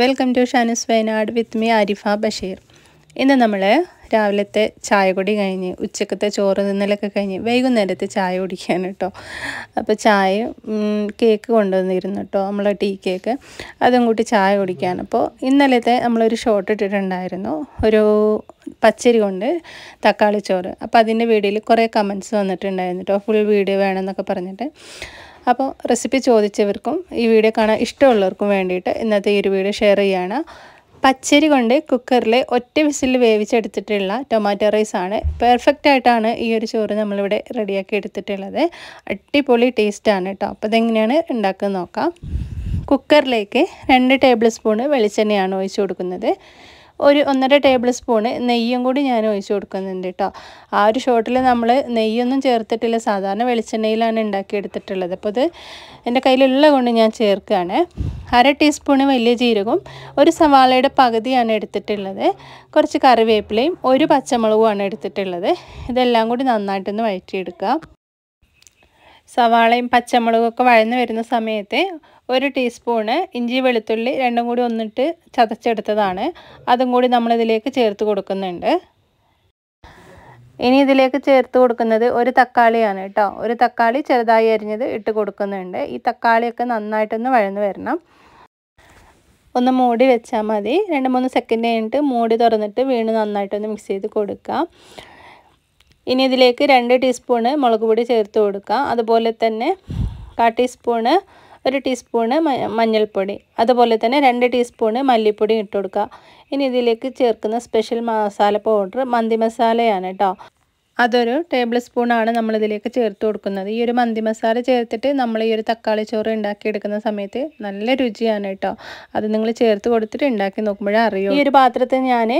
welcome to Shanu's Wayanad with me Arifa Basheer ഇന്ന് നമ്മൾ രാവിലത്തെ ചായ കുടി കഴിഞ്ഞ് ഉച്ചക്കത്തെ ചോറ് നിന്നലൊക്കെ കഴിഞ്ഞ് വൈകുന്നേരത്തെ ചായ കുടിക്കാൻ കേട്ടോ അപ്പോൾ ചായ കേക്ക് കൊണ്ടുവന്നിരുന്നു കേട്ടോ നമ്മളെ ടീ കേക്ക് അതും കൂട്ടി ചായ കുടിക്കാൻ അപ്പോൾ ഇന്നലത്തെ നമ്മളൊരു ഷോട്ട് ഇട്ടിട്ടുണ്ടായിരുന്നു ഒരു പച്ചരി കൊണ്ട് തക്കാളി ചോറ് അപ്പോൾ അതിൻ്റെ വീഡിയോയിൽ കുറേ കമൻസ് വന്നിട്ടുണ്ടായിരുന്നു കേട്ടോ ഫുൾ വീഡിയോ വേണമെന്നൊക്കെ പറഞ്ഞിട്ട് അപ്പോൾ റെസിപ്പി ചോദിച്ചവർക്കും ഈ വീഡിയോ കാണാൻ ഇഷ്ടമുള്ളവർക്കും വേണ്ടിയിട്ട് ഇന്നത്തെ ഈ ഒരു വീഡിയോ ഷെയർ ചെയ്യാണ് പച്ചരി കൊണ്ട് കുക്കറിൽ ഒറ്റ വിസിൽ വേവിച്ചെടുത്തിട്ടുള്ള ടൊമാറ്റോ റൈസ് ആണ് പെർഫെക്റ്റ് ആയിട്ടാണ് ഈ ഒരു ചോറ് നമ്മളിവിടെ റെഡിയാക്കി എടുത്തിട്ടുള്ളത് അടിപൊളി ടേസ്റ്റാണ് കേട്ടോ അപ്പോൾ ഇതെങ്ങനെയാണ് ഉണ്ടാക്കുന്നത് നോക്കാം കുക്കറിലേക്ക് രണ്ട് ടേബിൾ സ്പൂൺ വെളിച്ചെണ്ണയാണ് ഒഴിച്ചു കൊടുക്കുന്നത് ഒരു ഒന്നര ടേബിൾ സ്പൂണ് നെയ്യും കൂടി ഞാൻ ഒഴിച്ചു കൊടുക്കുന്നുണ്ട് കേട്ടോ ആ ഒരു ഷോട്ടിൽ നമ്മൾ നെയ്യൊന്നും ചേർത്തിട്ടില്ല സാധാരണ വെളിച്ചെണ്ണയിലാണ് ഉണ്ടാക്കിയെടുത്തിട്ടുള്ളത് അപ്പോൾ ഇത് എൻ്റെ കയ്യിലുള്ള കൊണ്ട് ഞാൻ ചേർക്കുകയാണ് അര ടീസ്പൂണ് വലിയ ജീരകവും ഒരു സവാളയുടെ പകുതിയാണ് എടുത്തിട്ടുള്ളത് കുറച്ച് കറിവേപ്പിലയും ഒരു പച്ചമുളകുമാണ് എടുത്തിട്ടുള്ളത് ഇതെല്ലാം കൂടി നന്നായിട്ടൊന്ന് വഴറ്റിയെടുക്കുക സവാളയും പച്ചമുളകൊക്കെ വഴന്നു വരുന്ന സമയത്ത് ഒരു ടീസ്പൂണ് ഇഞ്ചി വെളുത്തുള്ളി രണ്ടും കൂടി ഒന്നിട്ട് ചതച്ചെടുത്തതാണ് അതും കൂടി നമ്മളിതിലേക്ക് ചേർത്ത് കൊടുക്കുന്നുണ്ട് ഇനി ഇതിലേക്ക് ചേർത്ത് കൊടുക്കുന്നത് ഒരു തക്കാളിയാണ് കേട്ടോ ഒരു തക്കാളി ചെറുതായി അരിഞ്ഞത് ഇട്ട് കൊടുക്കുന്നുണ്ട് ഈ തക്കാളിയൊക്കെ നന്നായിട്ടൊന്ന് വഴന്ന് വരണം ഒന്ന് മൂടി വെച്ചാൽ മതി രണ്ട് മൂന്ന് സെക്കൻഡ് കഴിഞ്ഞിട്ട് മൂടി തുറന്നിട്ട് വീണ് നന്നായിട്ടൊന്ന് മിക്സ് ചെയ്ത് കൊടുക്കാം ഇനി ഇതിലേക്ക് രണ്ട് ടീസ്പൂണ് മുളക് പൊടി ചേർത്ത് കൊടുക്കുക അതുപോലെ തന്നെ കാ ടീസ്പൂണ് ഒരു ടീസ്പൂണ് മഞ്ഞൾപ്പൊടി അതുപോലെ തന്നെ രണ്ട് ടീസ്പൂണ് മല്ലിപ്പൊടി ഇട്ട് കൊടുക്കുക ഇനി ഇതിലേക്ക് ചേർക്കുന്ന സ്പെഷ്യൽ മസാല പൗഡർ മന്തി മസാലയാണ് കേട്ടോ അതൊരു ടേബിൾ സ്പൂണാണ് നമ്മളിതിലേക്ക് ചേർത്ത് കൊടുക്കുന്നത് ഈ ഒരു മന്തി മസാല ചേർത്തിട്ട് നമ്മൾ ഈ ഒരു തക്കാളി ചോറ് ഉണ്ടാക്കിയെടുക്കുന്ന സമയത്ത് നല്ല രുചിയാണ് കേട്ടോ അത് നിങ്ങൾ ചേർത്ത് കൊടുത്തിട്ട് ഉണ്ടാക്കി നോക്കുമ്പോഴേ അറിയൂ ഈ ഒരു പാത്രത്തിൽ ഞാൻ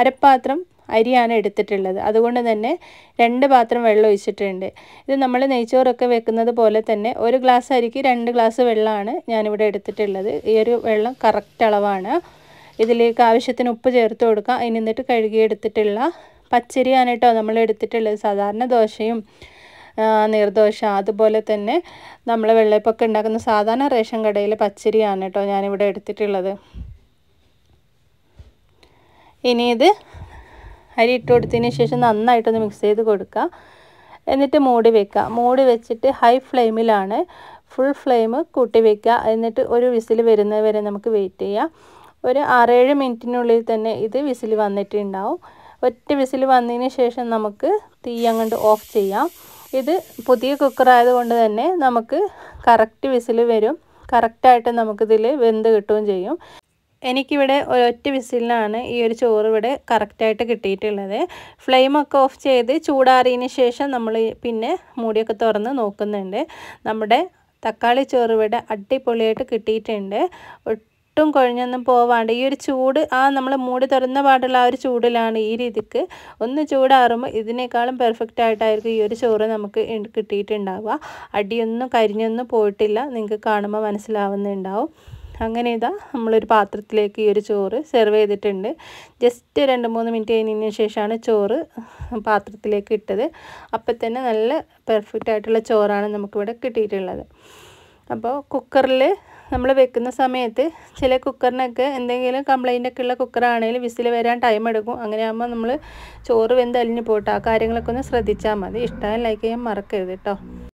അരപ്പാത്രം അരിയാണ് എടുത്തിട്ടുള്ളത് അതുകൊണ്ട് തന്നെ രണ്ട് പാത്രം വെള്ളം ഒഴിച്ചിട്ടുണ്ട് ഇത് നമ്മൾ നെയ്ച്ചോറൊക്കെ വെക്കുന്നത് പോലെ തന്നെ ഒരു ഗ്ലാസ് അരിക്ക് രണ്ട് ഗ്ലാസ് വെള്ളമാണ് ഞാനിവിടെ എടുത്തിട്ടുള്ളത് ഈ ഒരു വെള്ളം കറക്റ്റ് അളവാണ് ഇതിലേക്ക് ആവശ്യത്തിന് ഉപ്പ് ചേർത്ത് കൊടുക്കുക അതിന് എന്നിട്ട് കഴുകിയെടുത്തിട്ടുള്ള പച്ചരിയാണ് കേട്ടോ നമ്മൾ എടുത്തിട്ടുള്ളത് സാധാരണ ദോശയും നീർദോശ അതുപോലെ തന്നെ നമ്മൾ വെള്ളപ്പൊക്കെ ഉണ്ടാക്കുന്ന സാധാരണ റേഷൻ കടയിലെ പച്ചരിയാണ് കേട്ടോ ഞാനിവിടെ എടുത്തിട്ടുള്ളത് ഇനി ഇത് അരി ഇട്ട് കൊടുത്തതിന് ശേഷം നന്നായിട്ടൊന്ന് മിക്സ് ചെയ്ത് കൊടുക്കുക എന്നിട്ട് മൂടി വെക്കുക മൂടി വെച്ചിട്ട് ഹൈ ഫ്ലെയിമിലാണ് ഫുൾ ഫ്ലെയിം കൂട്ടി വെക്കുക എന്നിട്ട് ഒരു വിസിൽ വരുന്നത് വരെ നമുക്ക് വെയിറ്റ് ചെയ്യാം ഒരു ആറേഴ് മിനിറ്റിനുള്ളിൽ തന്നെ ഇത് വിസിൽ വന്നിട്ടുണ്ടാവും ഒറ്റ വിസിൽ വന്നതിന് ശേഷം നമുക്ക് തീ അങ്ങോട്ട് ഓഫ് ചെയ്യാം ഇത് പുതിയ കുക്കർ ആയതുകൊണ്ട് തന്നെ നമുക്ക് കറക്റ്റ് വിസിൽ വരും കറക്റ്റായിട്ട് നമുക്കിതിൽ വെന്ത് കിട്ടുകയും ചെയ്യും എനിക്കിവിടെ ഒരൊറ്റ വിസിലിനാണ് ഈ ഒരു ചോറ് ഇവിടെ കറക്റ്റായിട്ട് കിട്ടിയിട്ടുള്ളത് ഫ്ലെയിമൊക്കെ ഓഫ് ചെയ്ത് ചൂടാറിയതിന് ശേഷം നമ്മൾ പിന്നെ മൂടിയൊക്കെ തുറന്ന് നോക്കുന്നുണ്ട് നമ്മുടെ തക്കാളി ചോറ് ഇവിടെ അടിപൊളിയായിട്ട് കിട്ടിയിട്ടുണ്ട് ഒട്ടും കുഴഞ്ഞൊന്നും പോവാണ്ട് ഈ ഒരു ചൂട് ആ നമ്മൾ മൂടി തുറന്ന പാടുള്ള ആ ഒരു ചൂടിലാണ് ഈ രീതിക്ക് ഒന്ന് ചൂടാറുമ്പോൾ ഇതിനേക്കാളും പെർഫെക്റ്റ് ആയിട്ടായിരിക്കും ഈ ഒരു ചോറ് നമുക്ക് കിട്ടിയിട്ടുണ്ടാവുക അടിയൊന്നും കരിഞ്ഞൊന്നും പോയിട്ടില്ല നിങ്ങൾക്ക് കാണുമ്പോൾ മനസ്സിലാവുന്നുണ്ടാവും അങ്ങനെ ഇതാ നമ്മളൊരു പാത്രത്തിലേക്ക് ഈ ഒരു ചോറ് സെർവ് ചെയ്തിട്ടുണ്ട് ജസ്റ്റ് രണ്ട് മൂന്ന് മിനിറ്റ് കഴിഞ്ഞതിന് ശേഷമാണ് ചോറ് പാത്രത്തിലേക്ക് ഇട്ടത് അപ്പം തന്നെ നല്ല പെർഫെക്റ്റ് ആയിട്ടുള്ള ചോറാണ് നമുക്കിവിടെ കിട്ടിയിട്ടുള്ളത് അപ്പോൾ കുക്കറിൽ നമ്മൾ വെക്കുന്ന സമയത്ത് ചില കുക്കറിനൊക്കെ എന്തെങ്കിലും കംപ്ലൈൻ്റ് ഒക്കെ ഉള്ള കുക്കറാണെങ്കിൽ വിസിൽ വരാൻ ടൈം എടുക്കും അങ്ങനെ ആകുമ്പോൾ നമ്മൾ ചോറ് വെന്തലിഞ്ഞ് പോട്ടെ ആ കാര്യങ്ങളൊക്കെ ഒന്ന് ശ്രദ്ധിച്ചാൽ മതി ഇഷ്ടമായി ലൈക്ക് ചെയ്യാൻ മറക്കരുത് കേട്ടോ